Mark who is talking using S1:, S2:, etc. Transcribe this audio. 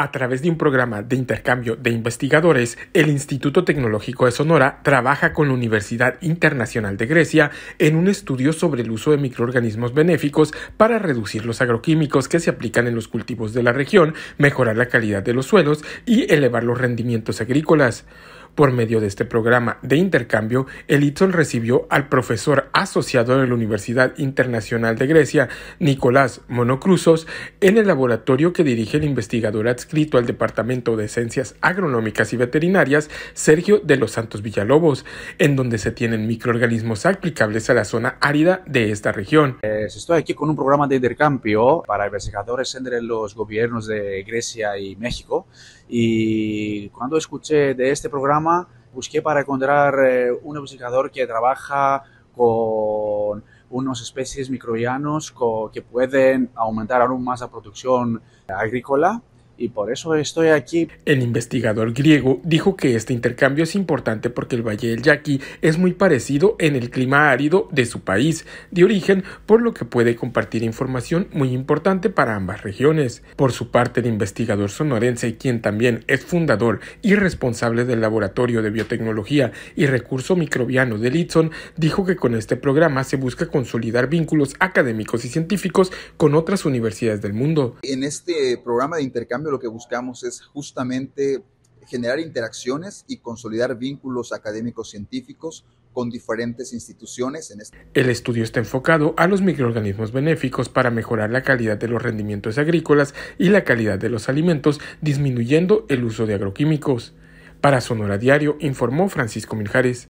S1: A través de un programa de intercambio de investigadores, el Instituto Tecnológico de Sonora trabaja con la Universidad Internacional de Grecia en un estudio sobre el uso de microorganismos benéficos para reducir los agroquímicos que se aplican en los cultivos de la región, mejorar la calidad de los suelos y elevar los rendimientos agrícolas. Por medio de este programa de intercambio, el recibió al profesor asociado de la Universidad Internacional de Grecia, Nicolás Monocruzos, en el laboratorio que dirige el investigador adscrito al Departamento de Ciencias Agronómicas y Veterinarias, Sergio de los Santos Villalobos, en donde se tienen microorganismos aplicables a la zona árida de esta región.
S2: Pues estoy aquí con un programa de intercambio para investigadores entre los gobiernos de Grecia y México y cuando escuché de este programa busqué para encontrar eh, un investigador que trabaja con unas especies microbianos que pueden aumentar aún más la producción agrícola
S1: y por eso estoy aquí. El investigador griego dijo que este intercambio es importante porque el Valle del Yaqui es muy parecido en el clima árido de su país de origen, por lo que puede compartir información muy importante para ambas regiones. Por su parte, el investigador sonorense, quien también es fundador y responsable del Laboratorio de Biotecnología y Recurso Microbiano de Litson, dijo que con este programa se busca consolidar vínculos académicos y científicos con otras universidades del mundo.
S3: En este programa de intercambio lo que buscamos es justamente generar interacciones y consolidar vínculos académicos científicos con diferentes instituciones. En este
S1: El estudio está enfocado a los microorganismos benéficos para mejorar la calidad de los rendimientos agrícolas y la calidad de los alimentos, disminuyendo el uso de agroquímicos. Para Sonora Diario informó Francisco Miljares.